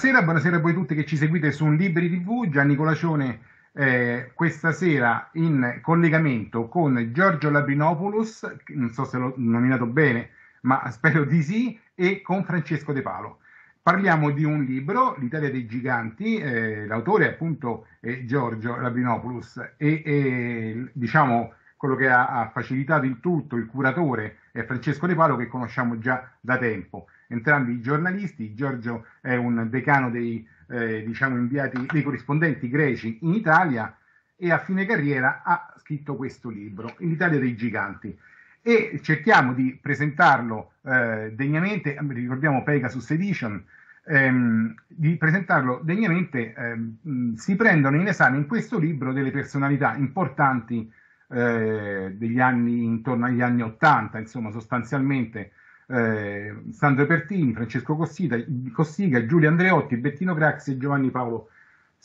Buonasera, buonasera a voi tutti che ci seguite su Libri TV. Gianni Colacione eh, questa sera in collegamento con Giorgio Labrinopoulos, non so se l'ho nominato bene, ma spero di sì, e con Francesco De Palo. Parliamo di un libro, L'Italia dei Giganti, eh, l'autore appunto è Giorgio Labrinopoulos e, e diciamo quello che ha, ha facilitato il tutto, il curatore, è Francesco De Palo che conosciamo già da tempo entrambi giornalisti. Giorgio è un decano dei, eh, diciamo inviati, dei corrispondenti greci in Italia e a fine carriera ha scritto questo libro, L'Italia dei giganti. E cerchiamo di presentarlo eh, degnamente, ricordiamo Pegasus Edition, ehm, di presentarlo degnamente, ehm, si prendono in esame in questo libro delle personalità importanti eh, degli anni, intorno agli anni Ottanta, insomma sostanzialmente eh, Sandro Pertini, Francesco Cossita, Cossiga, Giulio Andreotti, Bettino Craxi e Giovanni Paolo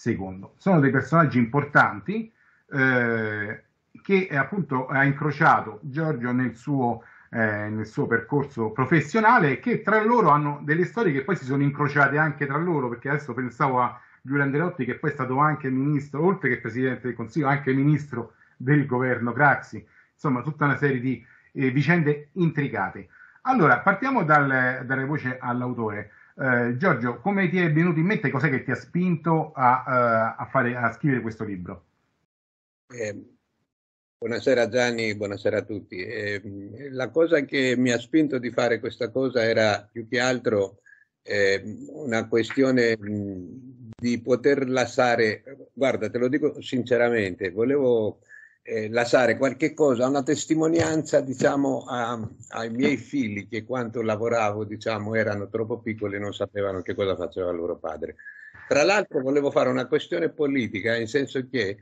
II. Sono dei personaggi importanti eh, che eh, appunto ha incrociato Giorgio nel suo, eh, nel suo percorso professionale e che tra loro hanno delle storie che poi si sono incrociate anche tra loro, perché adesso pensavo a Giulio Andreotti che poi è stato anche ministro, oltre che presidente del Consiglio, anche ministro del governo Craxi, insomma tutta una serie di eh, vicende intricate. Allora, partiamo dal, dalle voci all'autore. Eh, Giorgio, come ti è venuto in mente, cos'è che ti ha spinto a, eh, a, fare, a scrivere questo libro? Eh, buonasera Gianni, buonasera a tutti. Eh, la cosa che mi ha spinto di fare questa cosa era più che altro ehm, una questione mh, di poter lasciare, guarda, te lo dico sinceramente, volevo eh, lasciare qualche cosa, una testimonianza diciamo, a, ai miei figli che quando lavoravo diciamo, erano troppo piccoli e non sapevano che cosa faceva loro padre. Tra l'altro volevo fare una questione politica, nel senso che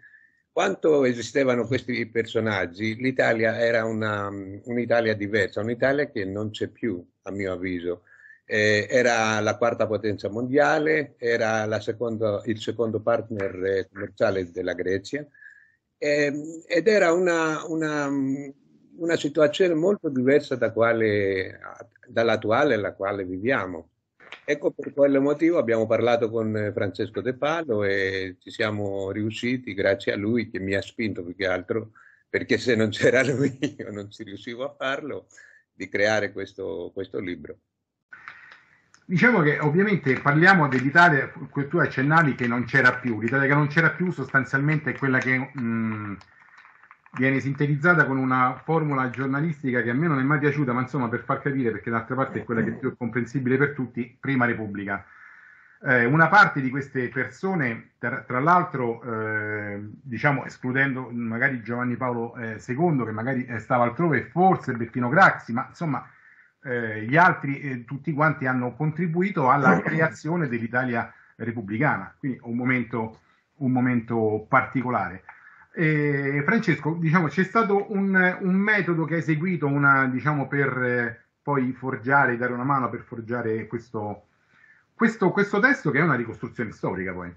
quando esistevano questi personaggi, l'Italia era una, un'Italia diversa, un'Italia che non c'è più, a mio avviso. Eh, era la quarta potenza mondiale, era seconda, il secondo partner eh, commerciale della Grecia, eh, ed era una, una, una, situazione molto diversa da quale, dall'attuale alla quale viviamo. Ecco per quale motivo abbiamo parlato con Francesco De Palo e ci siamo riusciti grazie a lui che mi ha spinto più che altro perché se non c'era lui io non ci riuscivo a farlo, di creare questo, questo libro. Diciamo che ovviamente parliamo dell'Italia, tu accennavi che non c'era più, l'Italia che non c'era più sostanzialmente è quella che mh, mm, viene sintetizzata con una formula giornalistica che a me non è mai piaciuta, ma insomma per far capire, perché d'altra parte è quella che è più comprensibile per tutti, prima Repubblica. Eh, una parte di queste persone, tra, tra l'altro, eh, diciamo escludendo magari Giovanni Paolo eh, II, che magari eh, stava altrove, forse Bettino Graxi, ma insomma eh, gli altri eh, tutti quanti hanno contribuito alla creazione dell'Italia repubblicana, quindi un momento, un momento particolare. Eh, Francesco, diciamo, c'è stato un, un, metodo che hai seguito una, diciamo, per eh, poi forgiare, dare una mano per forgiare questo, questo, questo testo che è una ricostruzione storica poi.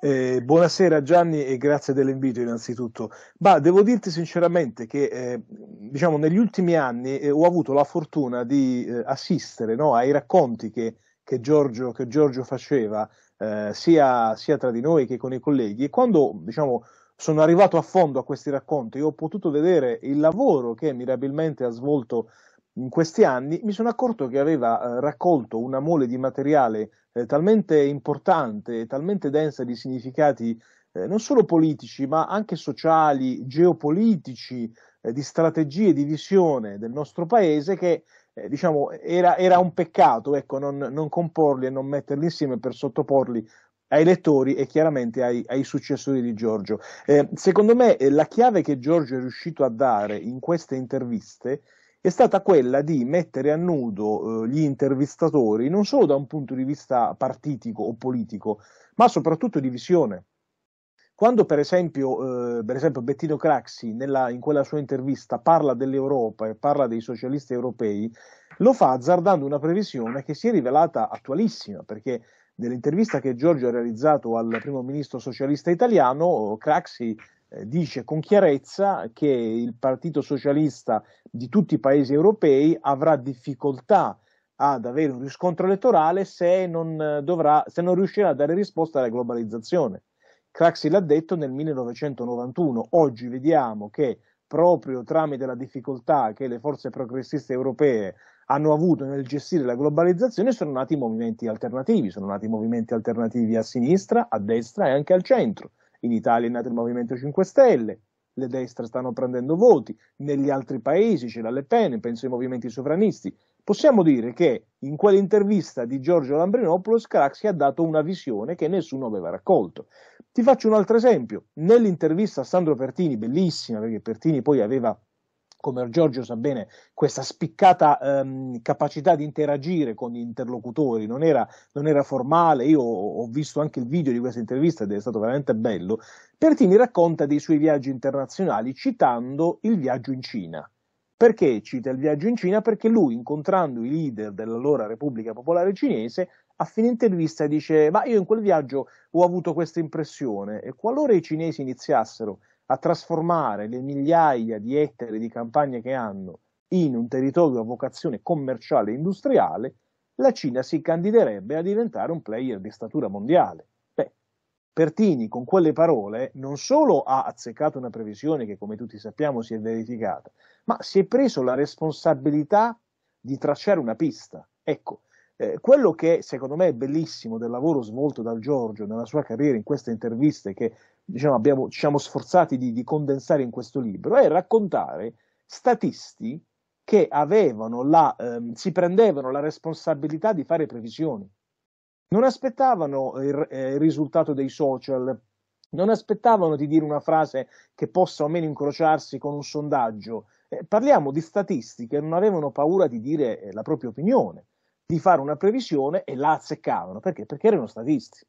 Eh, buonasera Gianni e grazie dell'invito innanzitutto. Ma devo dirti sinceramente che eh, diciamo, negli ultimi anni eh, ho avuto la fortuna di eh, assistere no, ai racconti che, che, Giorgio, che Giorgio, faceva eh, sia, sia, tra di noi che con i colleghi e quando diciamo, sono arrivato a fondo a questi racconti ho potuto vedere il lavoro che mirabilmente ha svolto in questi anni mi sono accorto che aveva eh, raccolto una mole di materiale eh, talmente importante e talmente densa di significati eh, non solo politici ma anche sociali, geopolitici, eh, di strategie, di visione del nostro paese che eh, diciamo era, era, un peccato ecco, non, non, comporli e non metterli insieme per sottoporli ai lettori e chiaramente ai, ai successori di Giorgio. secondo me la chiave che Giorgio è riuscito a dare in queste interviste è stata quella di mettere a nudo eh, gli intervistatori non solo da un punto di vista partitico o politico, ma soprattutto di visione. Quando per esempio, eh, per esempio Bettino Craxi nella, in quella sua intervista parla dell'Europa e parla dei socialisti europei, lo fa azzardando una previsione che si è rivelata attualissima, perché nell'intervista che Giorgio ha realizzato al primo ministro socialista italiano, Craxi eh, dice con chiarezza che il Partito Socialista di tutti i paesi europei avrà difficoltà ad avere un riscontro elettorale se non, eh, dovrà, se non riuscirà a dare risposta alla globalizzazione. Craxi l'ha detto nel 1991, oggi vediamo che proprio tramite la difficoltà che le forze progressiste europee hanno avuto nel gestire la globalizzazione sono nati movimenti alternativi, sono nati movimenti alternativi a sinistra, a destra e anche al centro in Italia è nato il Movimento 5 Stelle, le destre stanno prendendo voti, negli altri paesi c'è la Le Pen, penso ai movimenti sovranisti. Possiamo dire che in quell'intervista di Giorgio Lambrinopoulos Craxi ha dato una visione che nessuno aveva raccolto. Ti faccio un altro esempio. Nell'intervista a Sandro Pertini, bellissima perché Pertini poi aveva come Giorgio sa bene, questa spiccata ehm, capacità di interagire con gli interlocutori, non era, non era formale, io ho visto anche il video di questa intervista ed è stato veramente bello, Pertini racconta dei suoi viaggi internazionali citando il viaggio in Cina. Perché cita il viaggio in Cina? Perché lui, incontrando i leader dell'allora Repubblica Popolare Cinese, a fine intervista dice ma io in quel viaggio ho avuto questa impressione e qualora i cinesi iniziassero a trasformare le migliaia di ettari di campagne che hanno in un territorio a vocazione commerciale e industriale, la Cina si candiderebbe a diventare un player di statura mondiale. Beh, Pertini con quelle parole non solo ha azzeccato una previsione che come tutti sappiamo si è verificata, ma si è preso la responsabilità di tracciare una pista. Ecco, eh, quello che secondo me è bellissimo del lavoro svolto dal Giorgio nella sua carriera in queste interviste che diciamo, abbiamo, ci siamo sforzati di, di condensare in questo libro è raccontare statisti che avevano la, ehm, si prendevano la responsabilità di fare previsioni. Non aspettavano eh, il, eh, il, risultato dei social, non aspettavano di dire una frase che possa o meno incrociarsi con un sondaggio. Eh, parliamo di statisti che non avevano paura di dire eh, la propria opinione di fare una previsione e la azzeccavano. Perché? Perché erano statisti.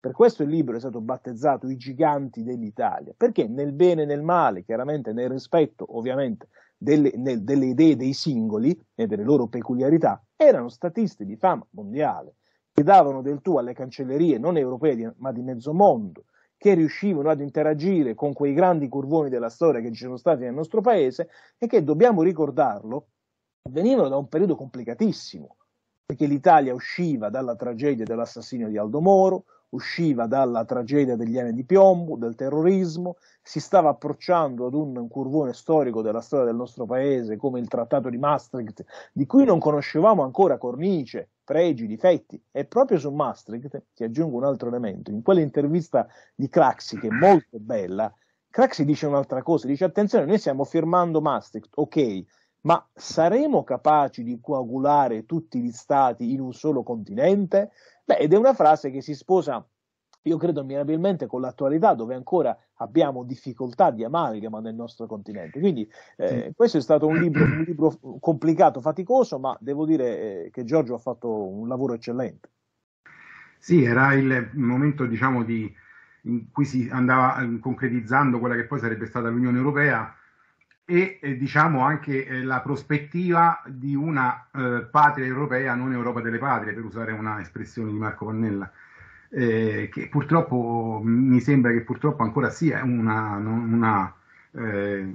Per questo il libro è stato battezzato I giganti dell'Italia, perché nel bene e nel male, chiaramente nel rispetto ovviamente delle, nel, delle idee dei singoli e delle loro peculiarità, erano statisti di fama mondiale, che davano del tu alle cancellerie non europee ma di mezzo mondo, che riuscivano ad interagire con quei grandi curvoni della storia che ci sono stati nel nostro paese e che, dobbiamo ricordarlo, venivano da un periodo complicatissimo, perché l'Italia usciva dalla tragedia dell'assassinio di Aldo Moro, usciva dalla tragedia degli anni di piombo, del terrorismo, si stava approcciando ad un curvone storico della storia del nostro paese come il trattato di Maastricht, di cui non conoscevamo ancora cornice, pregi, difetti. E proprio su Maastricht, ti aggiungo un altro elemento, in quell'intervista di Craxi, che è molto bella, Craxi dice un'altra cosa, dice attenzione, noi stiamo firmando Maastricht, ok, ma saremo capaci di coagulare tutti gli stati in un solo continente? Beh, ed è una frase che si sposa io credo mirabilmente con l'attualità dove ancora abbiamo difficoltà di amalgama nel nostro continente. Quindi eh, questo è stato un libro, un libro, complicato, faticoso, ma devo dire eh, che Giorgio ha fatto un lavoro eccellente. Sì, era il momento diciamo, di, in cui si andava eh, concretizzando quella che poi sarebbe stata l'Unione Europea e eh, diciamo anche eh, la prospettiva di una eh, patria europea, non Europa delle patrie, per usare una espressione di Marco Pannella, eh, che purtroppo mm, mi sembra che purtroppo ancora sia una, una, eh,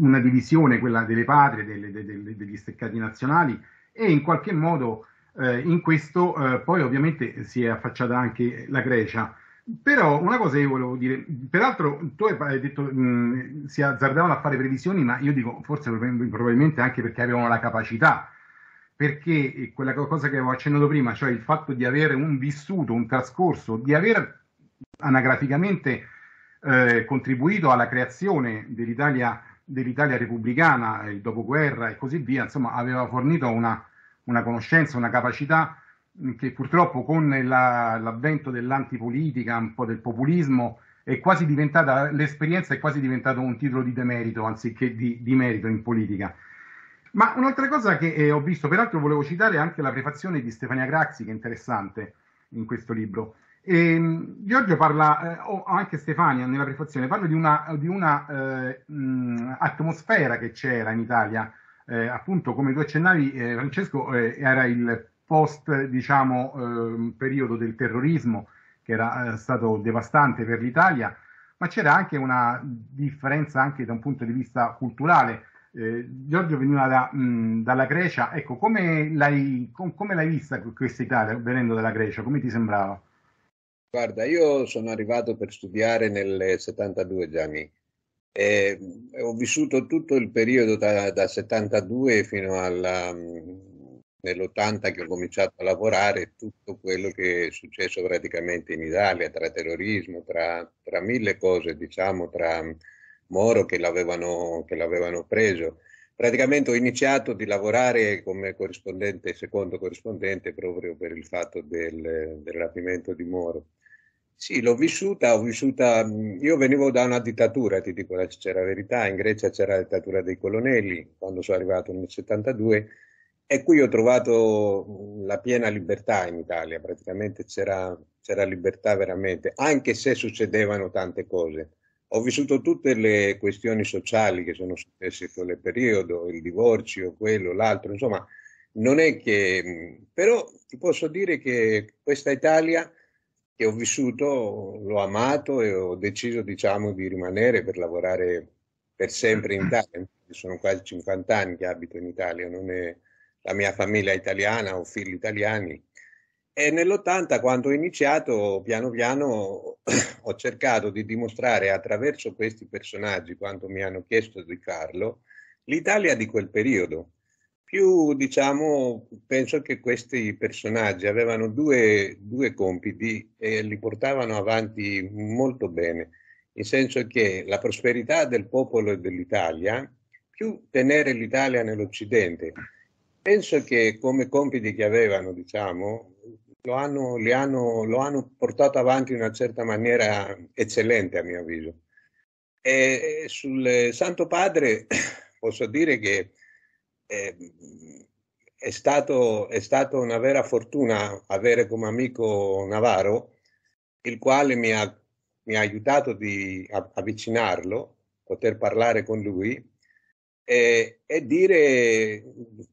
una divisione, quella delle patrie, delle, delle, degli steccati nazionali e in qualche modo eh, in questo poi ovviamente si è affacciata anche la Grecia però una cosa io volevo dire, peraltro tu hai detto mh, si azzardavano a fare previsioni, ma io dico forse probabilmente anche perché avevano la capacità, perché eh, quella cosa che avevo accennato prima, cioè il fatto di avere un vissuto, un trascorso, di aver anagraficamente eh, contribuito alla creazione dell'Italia, dell'Italia repubblicana, il dopoguerra e così via, insomma aveva fornito una, una conoscenza, una capacità che purtroppo con la, l'avvento dell'antipolitica, un po' del populismo, è quasi diventata, l'esperienza è quasi diventata un titolo di demerito anziché di, di merito in politica. Ma un'altra cosa che eh, ho visto, peraltro volevo citare anche la prefazione di Stefania Grazzi, che è interessante in questo libro. E, ehm, Giorgio parla, eh, o anche Stefania nella prefazione, parla di una, di una eh, atmosfera che c'era in Italia, eh, appunto come tu accennavi Francesco, era il post diciamo, eh, periodo del terrorismo che era eh, stato devastante per l'Italia, ma c'era anche una differenza anche da un punto di vista culturale. Eh, Giorgio veniva da, mh, dalla Grecia, ecco, come l'hai, com, come l'hai vista questa Italia venendo dalla Grecia? Come ti sembrava? Guarda, io sono arrivato per studiare nel 72 Gianni. Eh, ho vissuto tutto il periodo da, da 72 fino alla, nell'80 che ho cominciato a lavorare tutto quello che è successo praticamente in Italia, tra terrorismo, tra, tra mille cose, diciamo, tra Moro che l'avevano, che l'avevano preso. Praticamente ho iniziato di lavorare come corrispondente, secondo corrispondente, proprio per il fatto del, del rapimento di Moro. Sì, l'ho vissuta, ho vissuta, io venivo da una dittatura, ti dico la sincera verità, in Grecia c'era la dittatura dei colonnelli, quando sono arrivato nel 72 e qui ho trovato mm, la piena libertà in Italia, praticamente c'era, c'era libertà veramente, anche se succedevano tante cose. Ho vissuto tutte le questioni sociali che sono successe in quel periodo, il divorzio, quello, l'altro, insomma, non è che... Mm, però ti posso dire che questa Italia che ho vissuto, l'ho amato e ho deciso, diciamo, di rimanere per lavorare per sempre in Italia. Sono quasi 50 anni che abito in Italia, non è la mia famiglia italiana, ho figli italiani. E nell'80, quando ho iniziato, piano piano ho cercato di dimostrare attraverso questi personaggi, quando mi hanno chiesto di farlo, l'Italia di quel periodo. Più, diciamo, penso che questi personaggi avevano due, due compiti e li portavano avanti molto bene, in senso che la prosperità del popolo e dell'Italia, più tenere l'Italia nell'Occidente, Penso che come compiti che avevano, diciamo, lo hanno, hanno, lo hanno portato avanti in una certa maniera eccellente, a mio avviso. E sul Santo Padre posso dire che è, ehm, è, stato, è stata una vera fortuna avere come amico Navarro, il quale mi ha, mi ha aiutato di avvicinarlo, poter parlare con lui eh, e dire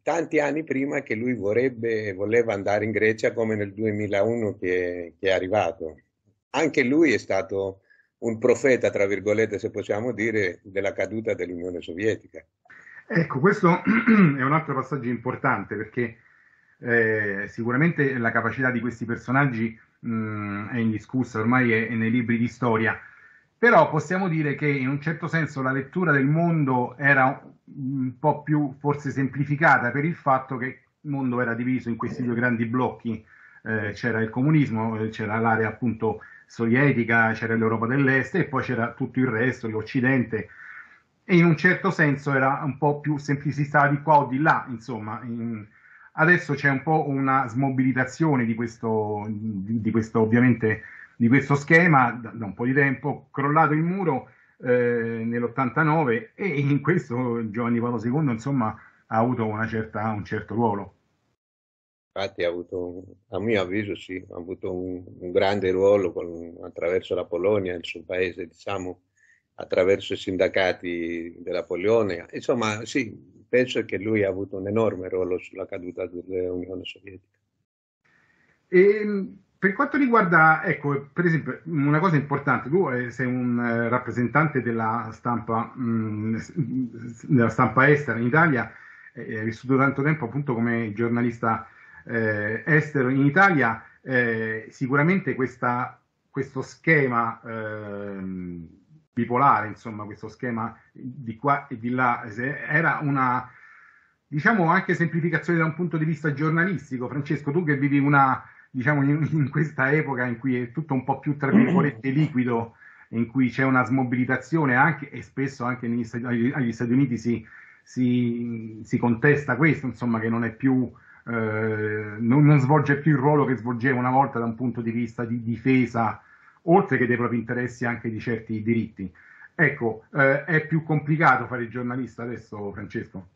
tanti anni prima che lui vorrebbe, voleva andare in Grecia come nel 2001 che, che è arrivato. Anche lui è stato un profeta, tra virgolette, se possiamo dire, della caduta dell'Unione Sovietica. Ecco, questo è un altro passaggio importante perché eh, sicuramente la capacità di questi personaggi mh, mm, è indiscussa, ormai è, è, nei libri di storia, però possiamo dire che in un certo senso la lettura del mondo era un po' più forse semplificata per il fatto che il mondo era diviso in questi due grandi blocchi, eh, c'era il comunismo, eh, c'era l'area appunto sovietica, c'era l'Europa dell'Est e poi c'era tutto il resto, l'Occidente, e in un certo senso era un po' più semplificità di qua o di là, insomma. In, adesso c'è un po' una smobilitazione di questo, di, di questo ovviamente di questo schema da, da un po' di tempo, crollato il muro eh, nell'89 e in questo Giovanni Paolo II insomma ha avuto una certa, un certo ruolo. Infatti ha avuto, a mio avviso sì, ha avuto un, un grande ruolo con, attraverso la Polonia, il suo paese diciamo, attraverso i sindacati della Polonia. Insomma sì, penso che lui ha avuto un enorme ruolo sulla caduta dell'Unione Sovietica. E per quanto riguarda, ecco, per esempio, una cosa importante, tu eh, sei un eh, rappresentante della stampa, mm, mm, della stampa estera in Italia, eh, hai vissuto tanto tempo appunto come giornalista eh, estero in Italia, eh, sicuramente questa, questo schema eh, bipolare, insomma, questo schema di qua e di là, era una, diciamo, anche semplificazione da un punto di vista giornalistico. Francesco, tu che vivi una diciamo, in, in, questa epoca in cui è tutto un po' più, tra virgolette, liquido, in cui c'è una smobilitazione anche, e spesso anche negli, agli, agli, Stati Uniti si, si, si, contesta questo, insomma, che non è più... Eh, non, non, svolge più il ruolo che svolgeva una volta da un punto di vista di difesa, oltre che dei propri interessi, anche di certi diritti. Ecco, eh, è più complicato fare il giornalista adesso, Francesco?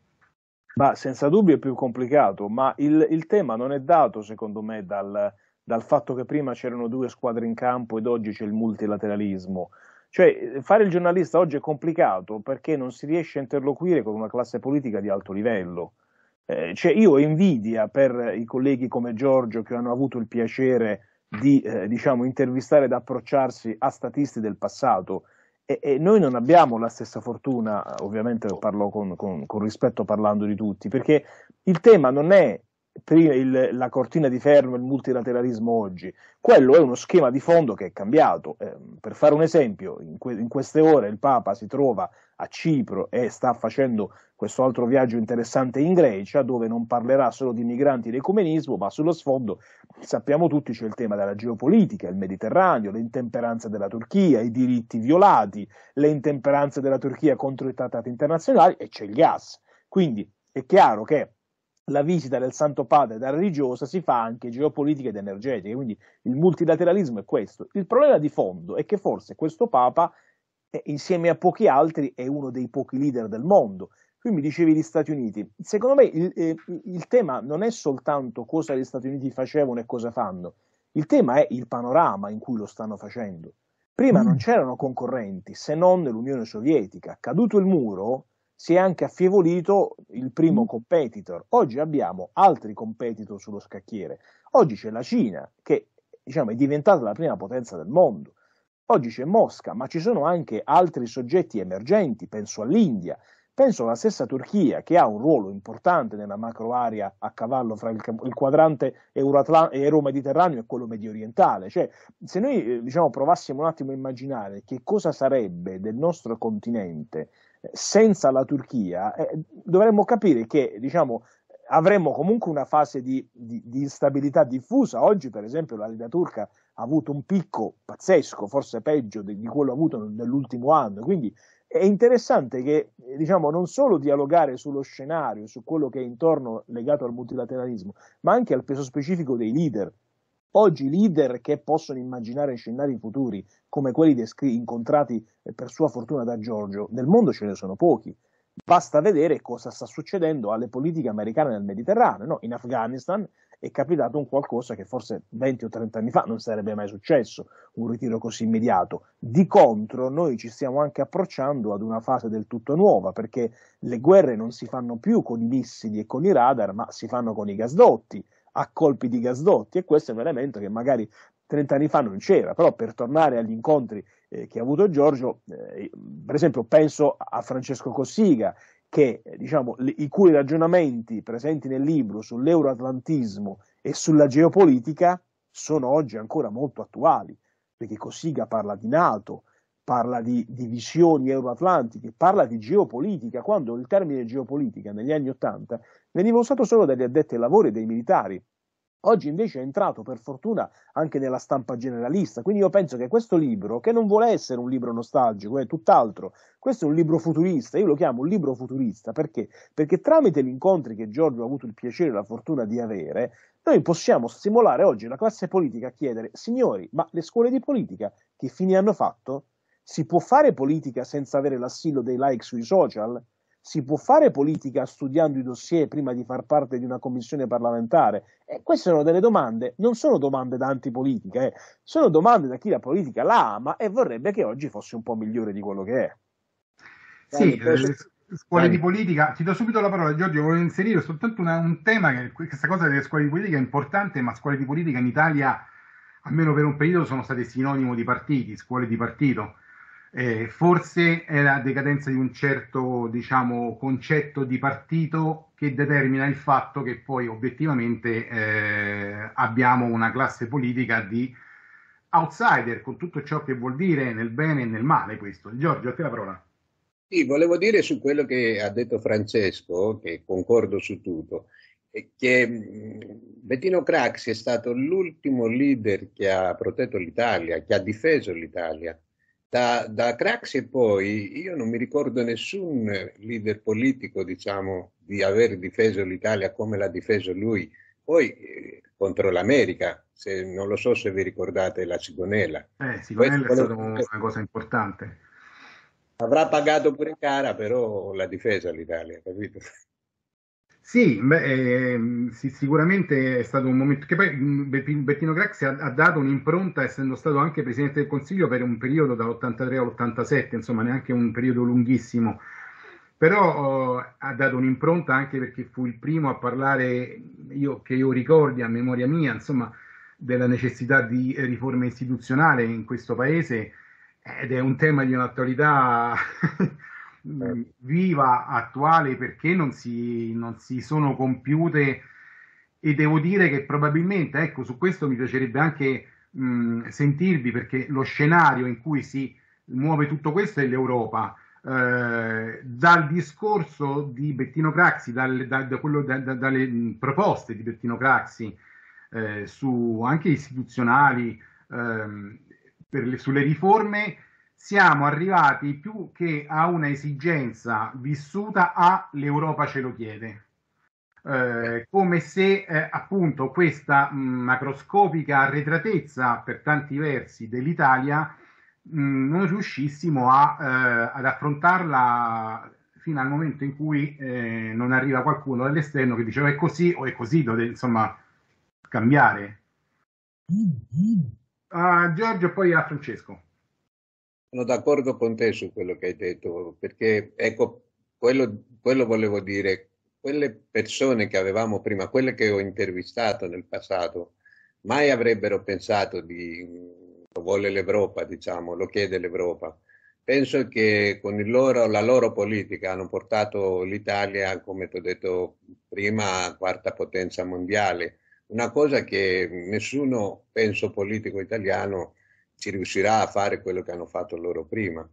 Ma senza dubbio è più complicato, ma il, il tema non è dato, secondo me, dal, dal fatto che prima c'erano due squadre in campo ed oggi c'è il multilateralismo. Cioè, fare il giornalista oggi è complicato perché non si riesce a interloquire con una classe politica di alto livello. Eh, cioè, io ho invidia per i colleghi come Giorgio che hanno avuto il piacere di eh, diciamo, intervistare ed approcciarsi a statisti del passato e, e, noi non abbiamo la stessa fortuna, ovviamente parlo con, con, con rispetto parlando di tutti, perché il tema non è il, la cortina di ferro il multilateralismo oggi, quello è uno schema di fondo che è cambiato. Eh, per fare un esempio, in, que- in, queste ore il Papa si trova a Cipro e sta facendo questo altro viaggio interessante in Grecia, dove non parlerà solo di migranti e ecumenismo, ma sullo sfondo sappiamo tutti c'è il tema della geopolitica, il Mediterraneo, le intemperanze della Turchia, i diritti violati, le intemperanze della Turchia contro i trattati internazionali e c'è il gas. Quindi è chiaro che la visita del Santo Padre da religiosa si fa anche geopolitica ed energetica, quindi il multilateralismo è questo. Il problema di fondo è che forse questo Papa, eh, insieme a pochi altri, è uno dei pochi leader del mondo. Qui mi dicevi gli Stati Uniti. Secondo me il, eh, il tema non è soltanto cosa gli Stati Uniti facevano e cosa fanno, il tema è il panorama in cui lo stanno facendo. Prima non mm. c'erano concorrenti se non l'Unione Sovietica. Caduto il muro, si è anche affievolito il primo mm. competitor. Oggi abbiamo altri competitor sullo scacchiere. Oggi c'è la Cina, che diciamo, è diventata la prima potenza del mondo. Oggi c'è Mosca, ma ci sono anche altri soggetti emergenti, penso all'India, penso alla stessa Turchia, che ha un ruolo importante nella macroarea a cavallo fra il, quadrante euro-mediterraneo e quello mediorientale. Cioè, se noi eh, diciamo, provassimo un attimo a immaginare che cosa sarebbe del nostro continente senza la Turchia, eh, dovremmo capire che diciamo, avremmo comunque una fase di, di, di, instabilità diffusa. Oggi, per esempio, la Lega turca ha avuto un picco pazzesco, forse peggio di, di quello avuto nell'ultimo anno. Quindi è interessante che diciamo, non solo dialogare sullo scenario, su quello che è intorno legato al multilateralismo, ma anche al peso specifico dei leader Oggi leader che possono immaginare scenari futuri, come quelli descri- incontrati eh, per sua fortuna da Giorgio, nel mondo ce ne sono pochi. Basta vedere cosa sta succedendo alle politiche americane nel Mediterraneo. No? In Afghanistan è capitato un qualcosa che forse 20 o 30 anni fa non sarebbe mai successo, un ritiro così immediato. Di contro noi ci stiamo anche approcciando ad una fase del tutto nuova, perché le guerre non si fanno più con i missili e con i radar, ma si fanno con i gasdotti a colpi di gasdotti e questo è un elemento che magari 30 anni fa non c'era, però per tornare agli incontri eh, che ha avuto Giorgio, eh, per esempio penso a Francesco Cossiga, che eh, diciamo, le, i cui ragionamenti presenti nel libro sull'euroatlantismo e sulla geopolitica sono oggi ancora molto attuali, perché Cossiga parla di Nato, parla di, di visioni euroatlantiche, parla di geopolitica, quando il termine geopolitica negli anni Ottanta veniva usato solo dagli addetti ai lavori e dai militari. Oggi invece è entrato per fortuna anche nella stampa generalista, quindi io penso che questo libro, che non vuole essere un libro nostalgico, è tutt'altro, questo è un libro futurista, io lo chiamo un libro futurista perché? Perché tramite gli incontri che Giorgio ha avuto il piacere e la fortuna di avere, noi possiamo stimolare oggi la classe politica a chiedere, signori, ma le scuole di politica che fini hanno fatto? Si può fare politica senza avere l'assillo dei like sui social? Si può fare politica studiando i dossier prima di far parte di una commissione parlamentare? E eh, queste sono delle domande, non sono domande da antipolitica, eh. sono domande da chi la politica la ama e vorrebbe che oggi fosse un po' migliore di quello che è. Sì, eh, scuole di politica, ti do subito la parola Giorgio, volevo inserire soltanto una, un tema che questa cosa delle scuole di politica è importante, ma scuole di politica in Italia almeno per un periodo sono state sinonimo di partiti, scuole di partito eh, forse è la decadenza di un certo diciamo, concetto di partito che determina il fatto che poi obiettivamente eh, abbiamo una classe politica di outsider con tutto ciò che vuol dire nel bene e nel male questo. Giorgio, a te la parola. Sì, volevo dire su quello che ha detto Francesco, che concordo su tutto, che mm, Bettino Craxi è stato l'ultimo leader che ha protetto l'Italia, che ha difeso l'Italia da, da Craxi poi io non mi ricordo nessun leader politico, diciamo, di aver difeso l'Italia come l'ha difeso lui. Poi eh, contro l'America, se, non lo so se vi ricordate la Sigonella. Eh, Sigonella è stata quello... una cosa importante. Avrà pagato pure cara, però la difesa l'Italia, capito? Sì, beh, eh, sì, sicuramente è stato un momento che poi Bettino Craxi ha, ha, dato un'impronta essendo stato anche Presidente del Consiglio per un periodo dall'83 all'87, insomma neanche un periodo lunghissimo, però oh, ha dato un'impronta anche perché fu il primo a parlare, io, che io ricordi a memoria mia, insomma, della necessità di riforma istituzionale in questo Paese ed è un tema di un'attualità Mm. eh. viva, attuale, perché non si, non si sono compiute e devo dire che probabilmente, ecco, su questo mi piacerebbe anche mh, mm, sentirvi perché lo scenario in cui si muove tutto questo è l'Europa. Eh, dal discorso di Bettino Craxi, dal, da, da quello, da, dalle mm, proposte di Bettino Craxi, eh, su, anche istituzionali, eh, le, sulle riforme, siamo arrivati più che a una esigenza vissuta a l'Europa ce lo chiede. Eh, come se eh, appunto questa mh, macroscopica arretratezza per tanti versi dell'Italia mh, mm, non riuscissimo a, eh, ad affrontarla fino al momento in cui eh, non arriva qualcuno dall'esterno che diceva è così o è così, dovete insomma cambiare. Mm-hmm. A ah, Giorgio e poi a Francesco sono d'accordo con te su quello che hai detto, perché ecco, quello, quello volevo dire, quelle persone che avevamo prima, quelle che ho intervistato nel passato, mai avrebbero pensato di, lo vuole l'Europa, diciamo, lo chiede l'Europa. Penso che con loro, la loro politica hanno portato l'Italia, come ti ho detto prima, a quarta potenza mondiale, una cosa che nessuno, penso, politico italiano ci riuscirà a fare quello che hanno fatto loro prima.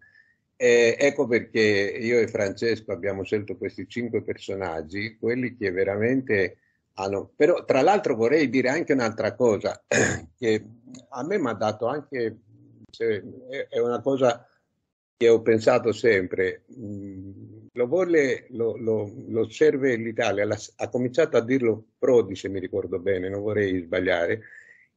Eh, ecco perché io e Francesco abbiamo scelto questi cinque personaggi, quelli che veramente hanno... Però tra l'altro vorrei dire anche un'altra cosa, che a me mi ha dato anche... Cioè, è una cosa che ho pensato sempre. Mm, lo volle, lo, lo, lo serve l'Italia, ha cominciato a dirlo Prodi se mi ricordo bene, non vorrei sbagliare,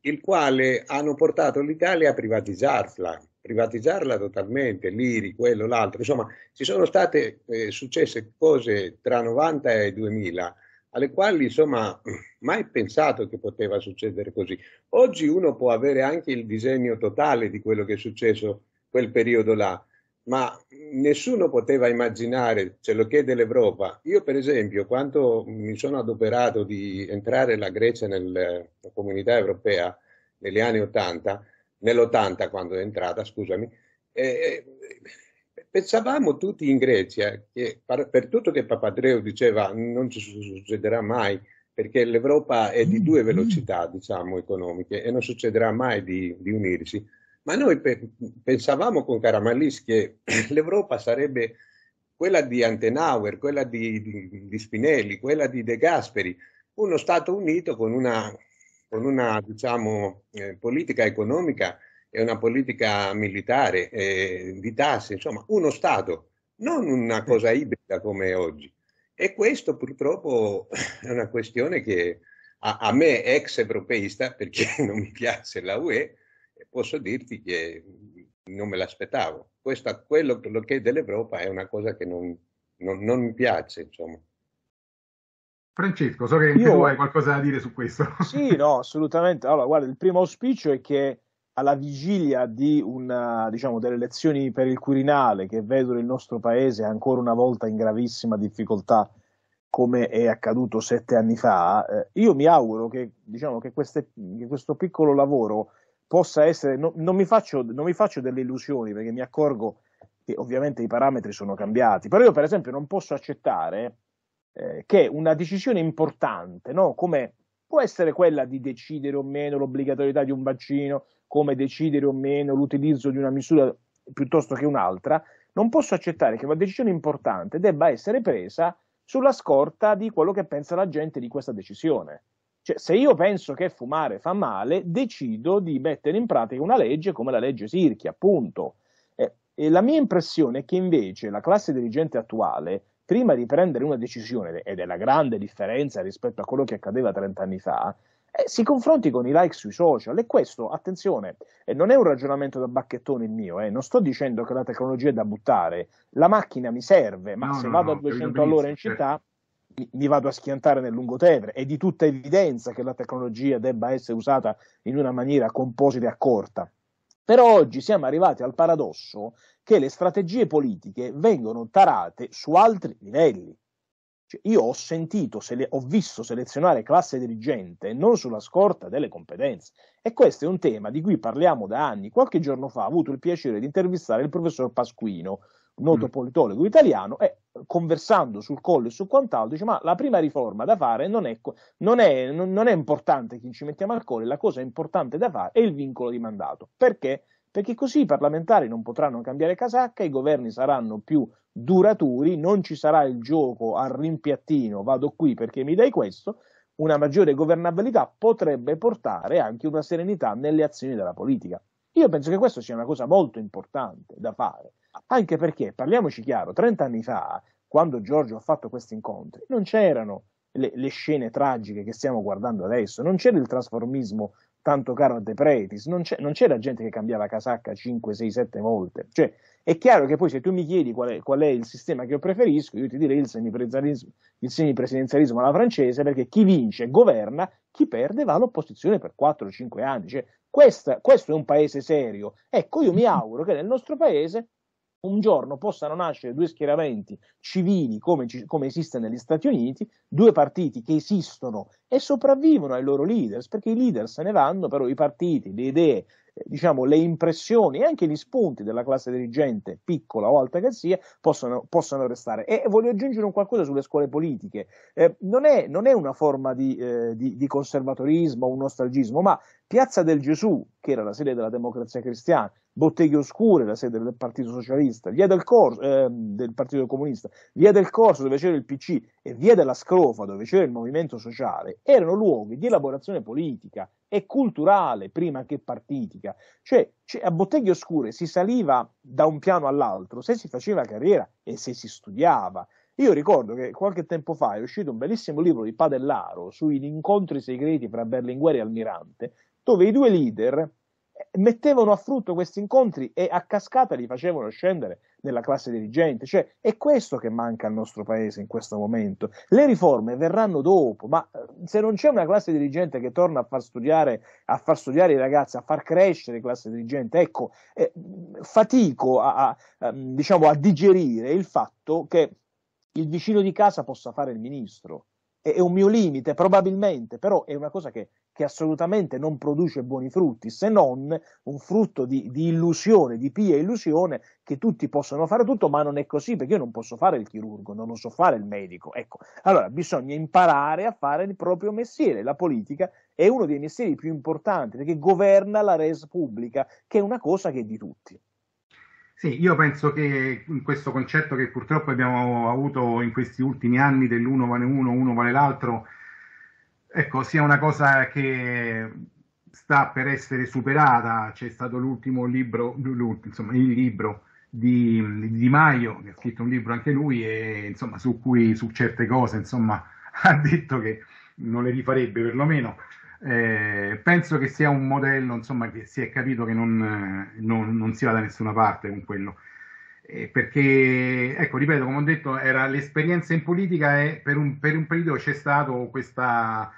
il quale hanno portato l'Italia a privatizzarla, privatizzarla totalmente, l'IRI, quello, l'altro. Insomma, ci sono state eh, successe cose tra 90 e 2000 alle quali insomma mai pensato che poteva succedere così. Oggi uno può avere anche il disegno totale di quello che è successo quel periodo là, ma nessuno poteva immaginare, ce lo chiede l'Europa. Io per esempio, quando mi sono adoperato di entrare la Grecia nella comunità europea negli anni 80, nell'80 quando è entrata, scusami, eh, eh, pensavamo tutti in Grecia che per tutto che Papadreu diceva non ci succederà mai, perché l'Europa è di due mm. velocità, diciamo, economiche e non succederà mai di, di unirsi ma noi pe- pensavamo con Karamanlis che l'Europa sarebbe quella di Antenauer, quella di, di, di, Spinelli, quella di De Gasperi, uno Stato unito con una, con una diciamo, eh, politica economica e una politica militare eh, di tasse, insomma uno Stato, non una cosa ibrida come oggi. E questo purtroppo è una questione che a, a me, ex europeista, perché non mi piace la UE, posso dirti che non me l'aspettavo. Questo quello, quello che è dell'Europa è una cosa che non, non, non mi piace, insomma. Francesco, so che Io... tu hai qualcosa da dire su questo. Sì, no, assolutamente. Allora, guarda, il primo auspicio è che alla vigilia di una, diciamo, delle elezioni per il Quirinale, che vedono il nostro paese ancora una volta in gravissima difficoltà, come è accaduto sette anni fa, eh, io mi auguro che, diciamo, che, queste, che questo piccolo lavoro possa essere, no, non, mi faccio, non mi faccio delle illusioni perché mi accorgo che ovviamente i parametri sono cambiati, però io per esempio non posso accettare eh, che una decisione importante, no? come può essere quella di decidere o meno l'obbligatorietà di un vaccino, come decidere o meno l'utilizzo di una misura piuttosto che un'altra, non posso accettare che una decisione importante debba essere presa sulla scorta di quello che pensa la gente di questa decisione. Cioè, se io penso che fumare fa male, decido di mettere in pratica una legge come la legge Sirchi, appunto. E, eh, e la mia impressione è che invece la classe dirigente attuale, prima di prendere una decisione, ed è la grande differenza rispetto a quello che accadeva 30 anni fa, eh, si confronti con i like sui social e questo, attenzione, eh, non è un ragionamento da bacchettone il mio, eh, non sto dicendo che la tecnologia è da buttare, la macchina mi serve, ma no, se no, vado no, a 200 all'ora in certo. città mi vado a schiantare nel lungotevere. È di tutta evidenza che la tecnologia debba essere usata in una maniera composita e accorta. Però oggi siamo arrivati al paradosso che le strategie politiche vengono tarate su altri livelli. Cioè, io ho sentito, sele- ho visto selezionare classe dirigente non sulla scorta delle competenze. E questo è un tema di cui parliamo da anni. Qualche giorno fa ho avuto il piacere di intervistare il professor Pasquino, noto mm. politologo italiano, e conversando sul collo e su quant'altro, dice ma la prima riforma da fare non è, non è, non è importante chi ci mettiamo al collo, la cosa importante da fare è il vincolo di mandato. Perché? Perché così i parlamentari non potranno cambiare casacca, i governi saranno più duraturi, non ci sarà il gioco al rimpiattino, vado qui perché mi dai questo, una maggiore governabilità potrebbe portare anche una serenità nelle azioni della politica. Io penso che questa sia una cosa molto importante da fare. Anche perché, parliamoci chiaro, 30 anni fa, quando Giorgio ha fatto questi incontri, non c'erano le, le scene tragiche che stiamo guardando adesso, non c'era il trasformismo tanto caro a De Pretis, non, non, c'era gente che cambiava casacca 5, 6, 7 volte. Cioè, è chiaro che poi se tu mi chiedi qual è, qual è il sistema che io preferisco, io ti direi il semipresidenzialismo, il semipresidenzialismo alla francese, perché chi vince governa, chi perde va all'opposizione per 4-5 anni. Cioè, questa, questo è un paese serio. Ecco, io mi auguro che nel nostro paese un giorno possano nascere due schieramenti civili come, come, esiste negli Stati Uniti, due partiti che esistono e sopravvivono ai loro leaders, perché i leader se ne vanno, però i partiti, le idee, eh, diciamo, le impressioni e anche gli spunti della classe dirigente, piccola o alta che sia, possono, possono restare. E voglio aggiungere un qualcosa sulle scuole politiche. Eh, non, è, non, è, una forma di, eh, di, di conservatorismo o un nostalgismo, ma Piazza del Gesù, che era la sede della democrazia cristiana, Botteghe Oscure, la sede del Partito Socialista, via del Corso, eh, del Partito Comunista, via del Corso dove c'era il PC e via della Scrofa dove c'era il Movimento Sociale, erano luoghi di elaborazione politica e culturale prima che partitica. Cioè, cioè a Botteghe Oscure si saliva da un piano all'altro se si faceva carriera e se si studiava. Io ricordo che qualche tempo fa è uscito un bellissimo libro di Padellaro sugli incontri segreti fra Berlinguer e Almirante, dove i due leader mettevano a frutto questi incontri e a cascata li facevano scendere nella classe dirigente. Cioè, è questo che manca al nostro paese in questo momento. Le riforme verranno dopo, ma eh, se non c'è una classe dirigente che torna a far studiare, a far studiare i ragazzi, a far crescere classe dirigente, ecco, eh, fatico a, a, ehm, diciamo, a digerire il fatto che il vicino di casa possa fare il ministro è, un mio limite, probabilmente, però è una cosa che che assolutamente non produce buoni frutti, se non un frutto di, di illusione, di pia illusione, che tutti possono fare tutto, ma non è così, perché io non posso fare il chirurgo, non lo so fare il medico. Ecco, allora bisogna imparare a fare il proprio mestiere. La politica è uno dei mestieri più importanti, perché governa la res pubblica, che è una cosa che è di tutti. Sì, io penso che questo concetto che purtroppo abbiamo avuto in questi ultimi anni dell'uno vale uno, uno vale l'altro, ecco, sia una cosa che sta per essere superata. C'è stato l'ultimo libro, insomma, il libro di, di, Maio, che ha scritto un libro anche lui, e insomma, su cui su certe cose insomma, ha detto che non le rifarebbe perlomeno. Eh, penso che sia un modello insomma, che si è capito che non, non, non si va da nessuna parte con quello. Eh, perché, ecco, ripeto, come ho detto, era l'esperienza in politica e per un, per un periodo c'è stato questa,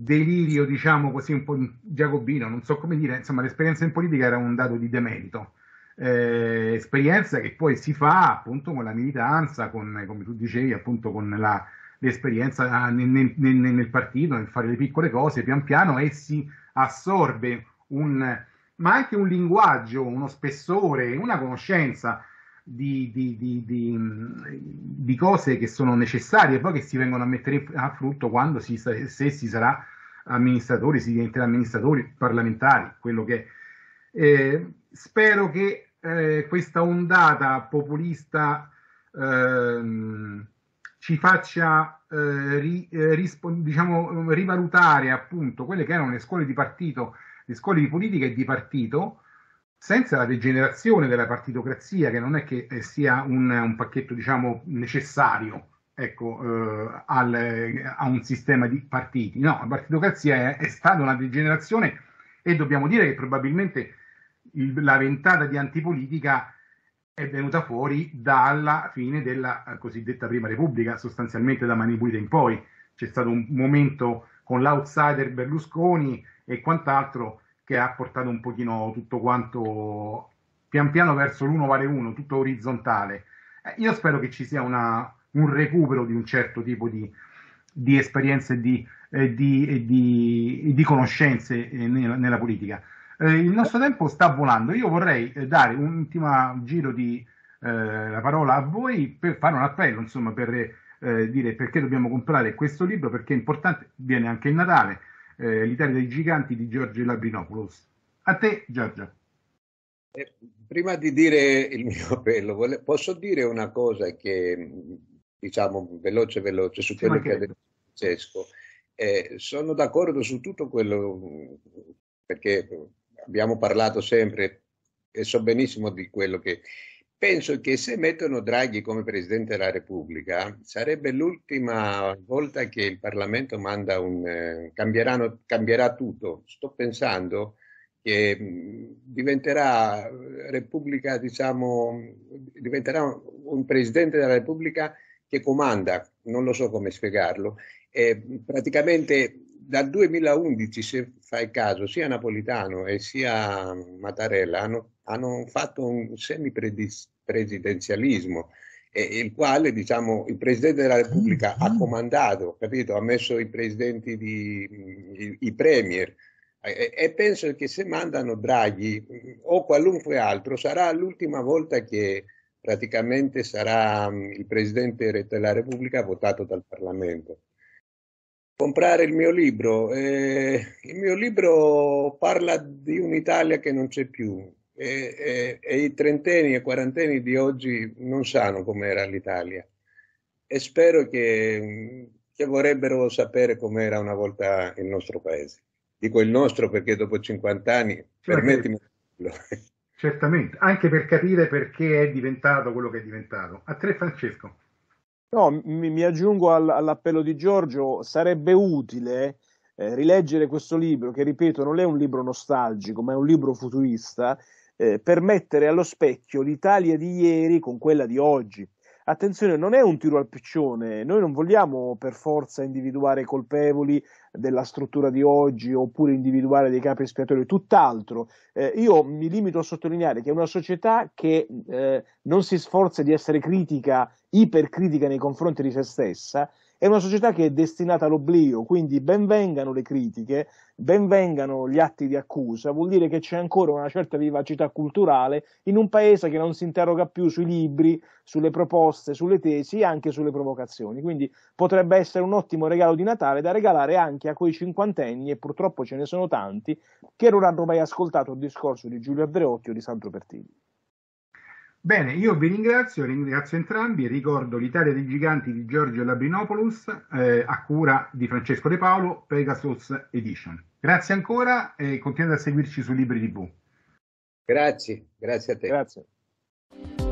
delirio, diciamo così, un po' giacobino, non so come dire, insomma l'esperienza in politica era un dato di demerito. Eh, esperienza che poi si fa appunto con la militanza, con, come tu dicevi, appunto con la, l'esperienza ah, nel, nel, nel, partito, nel fare le piccole cose, pian piano e si assorbe un, ma anche un linguaggio, uno spessore, una conoscenza di, di, di, cose che sono necessarie poi che si vengono a mettere a frutto quando si, se si sarà amministratori, si diventerà amministratori parlamentari, quello che eh, spero che eh, questa ondata populista ehm, ci faccia eh, ri, eh, diciamo, rivalutare appunto quelle che erano le scuole di partito, le scuole di politica e di partito, senza la degenerazione della partitocrazia, che non è che eh, sia un, un pacchetto diciamo, necessario ecco, eh, al, eh, a un sistema di partiti, no, la partitocrazia è, è stata una degenerazione e dobbiamo dire che probabilmente il, la ventata di antipolitica è venuta fuori dalla fine della eh, cosiddetta Prima Repubblica, sostanzialmente da Manipulita in poi. C'è stato un momento con l'outsider Berlusconi e quant'altro che ha portato un pochino tutto quanto pian piano verso l'uno vale uno, tutto orizzontale. Eh, io spero che ci sia una, un recupero di un certo tipo di, di esperienze di, eh, di, di, di, conoscenze eh, nella, nella, politica. Eh, il nostro tempo sta volando, io vorrei eh, dare un ultimo giro di eh, la parola a voi per fare un appello, insomma, per dire perché dobbiamo comprare questo libro, perché è importante, viene anche il Natale, eh, L'Italia dei giganti di Giorgio Labinopoulos. A te Giorgio. Eh, prima di dire il mio appello, posso dire una cosa che diciamo veloce veloce su quello che ha detto Francesco. Eh, sono d'accordo su tutto quello perché abbiamo parlato sempre e so benissimo di quello che Penso che se mettono Draghi come Presidente della Repubblica, sarebbe l'ultima volta che il Parlamento manda un... Eh, cambierà tutto. Sto pensando che mh, mm, diventerà eh, Repubblica, diciamo, diventerà un Presidente della Repubblica che comanda, non lo so come spiegarlo, eh, praticamente dal 2011, se fai caso, sia Napolitano e sia mm, Mattarella hanno hanno fatto un semi-presidenzialismo, il quale diciamo, il Presidente della Repubblica ha mm-hmm. comandato, capito? ha messo i presidenti, di, i, i premier, eh, e penso che se mandano Draghi mm, o qualunque altro sarà l'ultima volta che praticamente sarà mm, il Presidente della Repubblica votato dal Parlamento comprare il mio libro. Eh, il mio libro parla di un'Italia che non c'è più, e, e, e, i trentenni e quarantenni di oggi non sanno com'era l'Italia e spero che, che, vorrebbero sapere com'era una volta il nostro paese. Dico il nostro perché dopo 50 anni, certo. permettimi. Certamente, anche per capire perché è diventato quello che è diventato. A te Francesco. No, mi, mi aggiungo all, all'appello di Giorgio, sarebbe utile eh, rileggere questo libro, che ripeto non è un libro nostalgico, ma è un libro futurista, eh, per mettere allo specchio l'Italia di ieri con quella di oggi. Attenzione, non è un tiro al piccione, noi non vogliamo per forza individuare i colpevoli della struttura di oggi oppure individuare dei capi espiatori, tutt'altro. Eh, io mi limito a sottolineare che è una società che eh, non si sforza di essere critica, ipercritica nei confronti di se stessa, è una società che è destinata all'oblio, quindi benvengano le critiche, benvengano gli atti di accusa, vuol dire che c'è ancora una certa vivacità culturale in un paese che non si interroga più sui libri, sulle proposte, sulle tesi e anche sulle provocazioni. Quindi potrebbe essere un ottimo regalo di Natale da regalare anche a quei cinquantenni, e purtroppo ce ne sono tanti, che non hanno mai ascoltato il discorso di Giulio Andreotti o di Sandro Pertini. Bene, io vi ringrazio, ringrazio entrambi, ricordo l'Italia dei giganti di Giorgio Labrinopoulos eh, a cura di Francesco De Paolo, Pegasus Edition. Grazie ancora e continuate a seguirci su Libri TV. Grazie, grazie a te. Grazie.